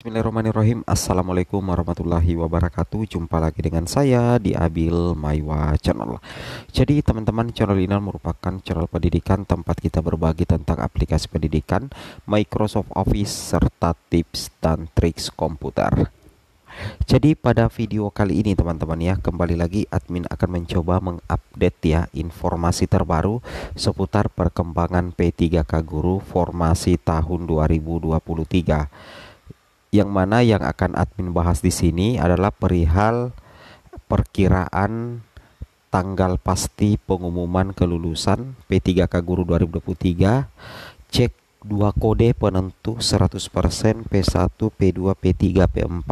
Bismillahirrahmanirrahim Assalamualaikum warahmatullahi wabarakatuh Jumpa lagi dengan saya di Abil Maiwa Channel Jadi teman-teman channel ini merupakan channel pendidikan Tempat kita berbagi tentang aplikasi pendidikan Microsoft Office serta tips dan triks komputer jadi pada video kali ini teman-teman ya kembali lagi admin akan mencoba mengupdate ya informasi terbaru seputar perkembangan P3K Guru formasi tahun 2023 yang mana yang akan admin bahas di sini adalah perihal perkiraan tanggal pasti pengumuman kelulusan P3K Guru 2023 cek dua kode penentu 100% P1, P2, P3, P4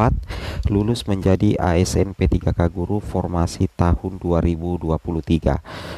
lulus menjadi ASN P3K Guru formasi tahun 2023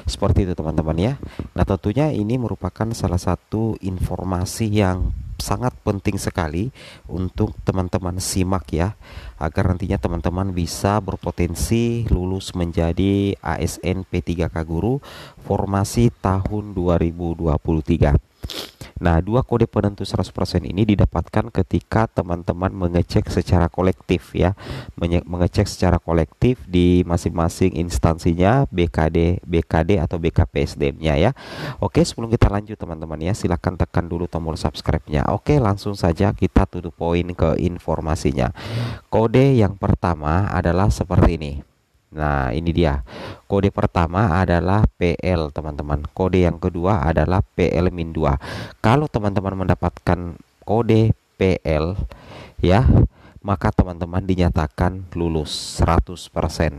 seperti itu teman-teman ya nah tentunya ini merupakan salah satu informasi yang sangat penting sekali untuk teman-teman simak ya agar nantinya teman-teman bisa berpotensi lulus menjadi ASN P3K guru formasi tahun 2023. Nah, dua kode penentu 100% ini didapatkan ketika teman-teman mengecek secara kolektif ya. Mengecek secara kolektif di masing-masing instansinya BKD, BKD atau BKPSDM-nya ya. Oke, sebelum kita lanjut teman-teman ya, silahkan tekan dulu tombol subscribe-nya. Oke, langsung saja kita tutup poin ke informasinya. Kode yang pertama adalah seperti ini. Nah, ini dia. Kode pertama adalah PL, teman-teman. Kode yang kedua adalah PL-2. Kalau teman-teman mendapatkan kode PL ya, maka teman-teman dinyatakan lulus 100%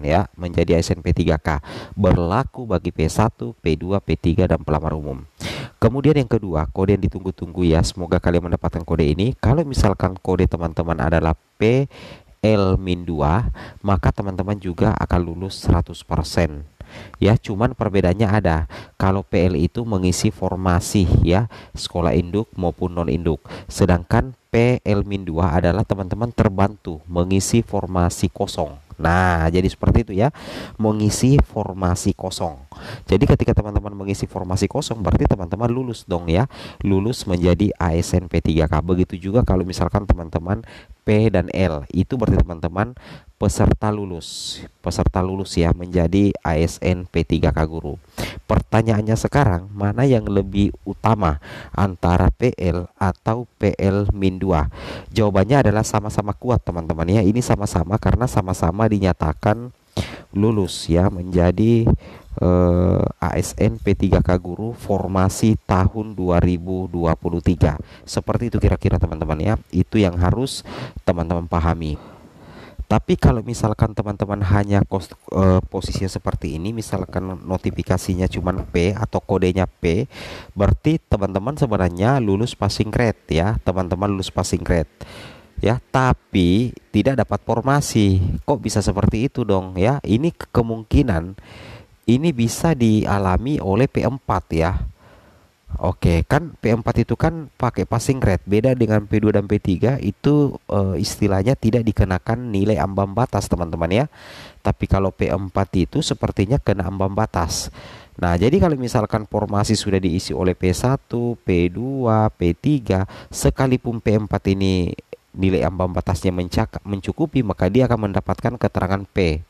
ya menjadi ASN P3K berlaku bagi P1, P2, P3 dan pelamar umum. Kemudian yang kedua, kode yang ditunggu-tunggu ya. Semoga kalian mendapatkan kode ini. Kalau misalkan kode teman-teman adalah P L min 2 maka teman-teman juga akan lulus 100% ya cuman perbedaannya ada kalau PL itu mengisi formasi ya sekolah induk maupun non induk sedangkan PL-2 adalah teman-teman terbantu mengisi formasi kosong Nah, jadi seperti itu ya, mengisi formasi kosong. Jadi ketika teman-teman mengisi formasi kosong berarti teman-teman lulus dong ya. Lulus menjadi ASN P3K. Begitu juga kalau misalkan teman-teman P dan L itu berarti teman-teman peserta lulus peserta lulus ya menjadi ASN P3K guru pertanyaannya sekarang mana yang lebih utama antara PL atau PL 2 jawabannya adalah sama-sama kuat teman-teman ya ini sama-sama karena sama-sama dinyatakan lulus ya menjadi eh, ASN P3K guru formasi tahun 2023. Seperti itu kira-kira teman-teman ya. Itu yang harus teman-teman pahami. Tapi kalau misalkan teman-teman hanya kos, e, posisinya seperti ini, misalkan notifikasinya cuma P atau kodenya P, berarti teman-teman sebenarnya lulus passing grade ya, teman-teman lulus passing grade ya tapi tidak dapat formasi kok bisa seperti itu dong ya ini kemungkinan ini bisa dialami oleh P4 ya Oke kan P4 itu kan pakai passing rate beda dengan P2 dan P3 itu e, istilahnya tidak dikenakan nilai ambang batas teman-teman ya tapi kalau P4 itu sepertinya kena ambang batas Nah, jadi kalau misalkan formasi sudah diisi oleh P1, P2, P3, sekalipun P4 ini nilai ambang batasnya mencakup, mencukupi, maka dia akan mendapatkan keterangan P.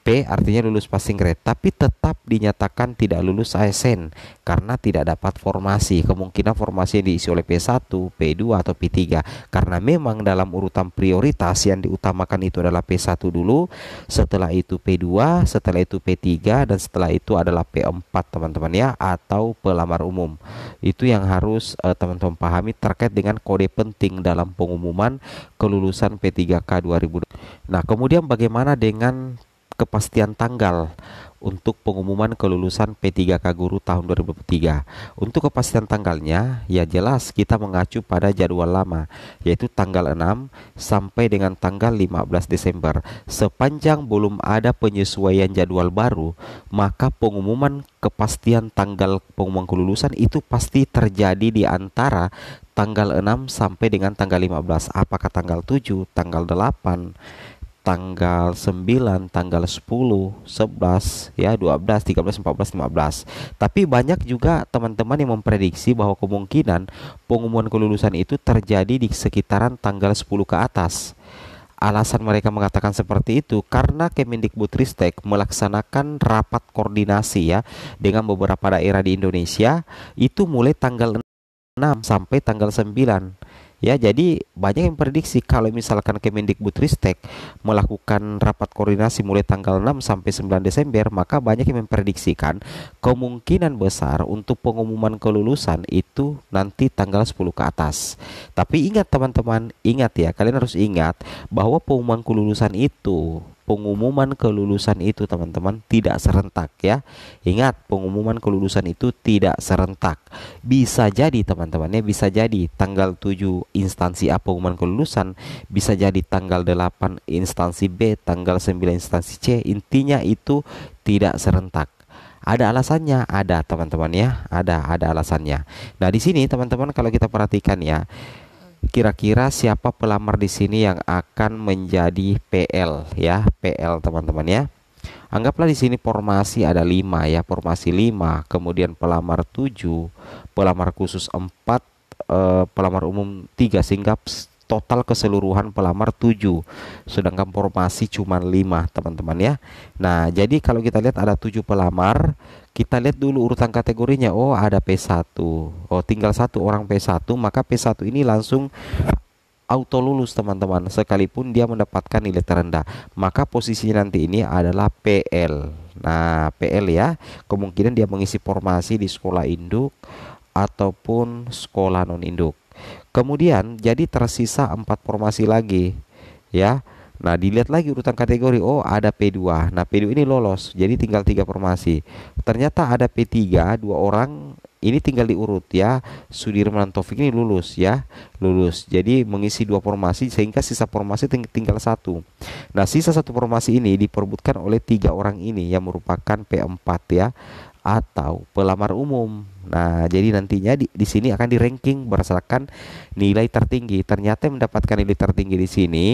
P artinya lulus passing grade tapi tetap dinyatakan tidak lulus ASN karena tidak dapat formasi kemungkinan formasi yang diisi oleh P1, P2 atau P3 karena memang dalam urutan prioritas yang diutamakan itu adalah P1 dulu setelah itu P2 setelah itu P3 dan setelah itu adalah P4 teman-teman ya atau pelamar umum itu yang harus eh, teman-teman eh, pahami terkait dengan kode penting dalam pengumuman kelulusan P3K 2020 nah kemudian bagaimana dengan kepastian tanggal untuk pengumuman kelulusan P3K Guru tahun 2023. Untuk kepastian tanggalnya, ya jelas kita mengacu pada jadwal lama, yaitu tanggal 6 sampai dengan tanggal 15 Desember. Sepanjang belum ada penyesuaian jadwal baru, maka pengumuman kepastian tanggal pengumuman kelulusan itu pasti terjadi di antara tanggal 6 sampai dengan tanggal 15. Apakah tanggal 7, tanggal 8, tanggal 9, tanggal 10, 11, ya 12, 13, 14, 15. Tapi banyak juga teman-teman yang memprediksi bahwa kemungkinan pengumuman kelulusan itu terjadi di sekitaran tanggal 10 ke atas. Alasan mereka mengatakan seperti itu karena Kemendikbudristek melaksanakan rapat koordinasi ya dengan beberapa daerah di Indonesia itu mulai tanggal 6 sampai tanggal 9 Ya, jadi banyak yang prediksi kalau misalkan Kemendikbudristek melakukan rapat koordinasi mulai tanggal 6 sampai 9 Desember, maka banyak yang memprediksikan kemungkinan besar untuk pengumuman kelulusan itu nanti tanggal 10 ke atas. Tapi ingat teman-teman, ingat ya, kalian harus ingat bahwa pengumuman kelulusan itu pengumuman kelulusan itu teman-teman tidak serentak ya. Ingat pengumuman kelulusan itu tidak serentak. Bisa jadi teman-teman ya bisa jadi tanggal 7 instansi A pengumuman kelulusan, bisa jadi tanggal 8 instansi B, tanggal 9 instansi C. Intinya itu tidak serentak ada alasannya ada teman-teman ya ada ada alasannya nah di sini teman-teman kalau kita perhatikan ya kira-kira siapa pelamar di sini yang akan menjadi PL ya, PL teman-teman ya. Anggaplah di sini formasi ada lima ya, formasi lima kemudian pelamar 7, pelamar khusus 4, eh, pelamar umum 3 sehingga total keseluruhan pelamar 7 sedangkan formasi cuma 5 teman-teman ya Nah jadi kalau kita lihat ada 7 pelamar kita lihat dulu urutan kategorinya Oh ada P1 Oh tinggal satu orang P1 maka P1 ini langsung auto lulus teman-teman sekalipun dia mendapatkan nilai terendah maka posisinya nanti ini adalah PL nah PL ya kemungkinan dia mengisi formasi di sekolah induk ataupun sekolah non induk Kemudian jadi tersisa empat formasi lagi, ya. Nah, dilihat lagi urutan kategori. Oh, ada P2. Nah, P2 ini lolos. Jadi tinggal tiga formasi. Ternyata ada P3, dua orang ini tinggal diurut ya. Sudirman Taufik ini lulus ya, lulus. Jadi mengisi dua formasi sehingga sisa formasi ting tinggal satu. Nah, sisa satu formasi ini diperbutkan oleh tiga orang ini yang merupakan P4 ya atau pelamar umum Nah, jadi nantinya di, di sini akan di ranking berdasarkan nilai tertinggi. Ternyata mendapatkan nilai tertinggi di sini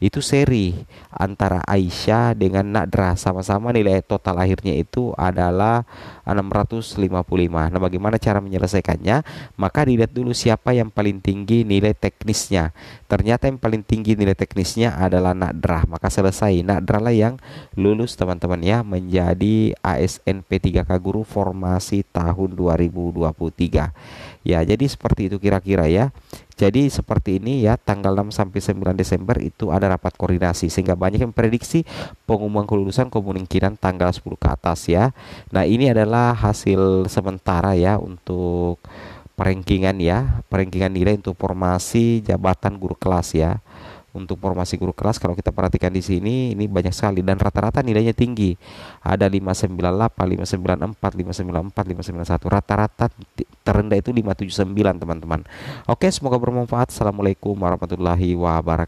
itu seri antara Aisyah dengan Nadra. Sama-sama nilai total akhirnya itu adalah 655. Nah, bagaimana cara menyelesaikannya? Maka dilihat dulu siapa yang paling tinggi nilai teknisnya. Ternyata yang paling tinggi nilai teknisnya adalah Nadra. Maka selesai. Nadra lah yang lulus teman-teman ya menjadi ASN P3K Guru formasi tahun 2000 2023 ya jadi seperti itu kira-kira ya jadi seperti ini ya tanggal 6 sampai 9 Desember itu ada rapat koordinasi sehingga banyak yang prediksi pengumuman kelulusan kemungkinan tanggal 10 ke atas ya. Nah, ini adalah hasil sementara ya untuk perengkingan ya, perengkingan nilai untuk formasi jabatan guru kelas ya untuk formasi guru kelas kalau kita perhatikan di sini ini banyak sekali dan rata-rata nilainya tinggi ada 598 594 594 591 rata-rata terendah itu 579 teman-teman oke semoga bermanfaat assalamualaikum warahmatullahi wabarakatuh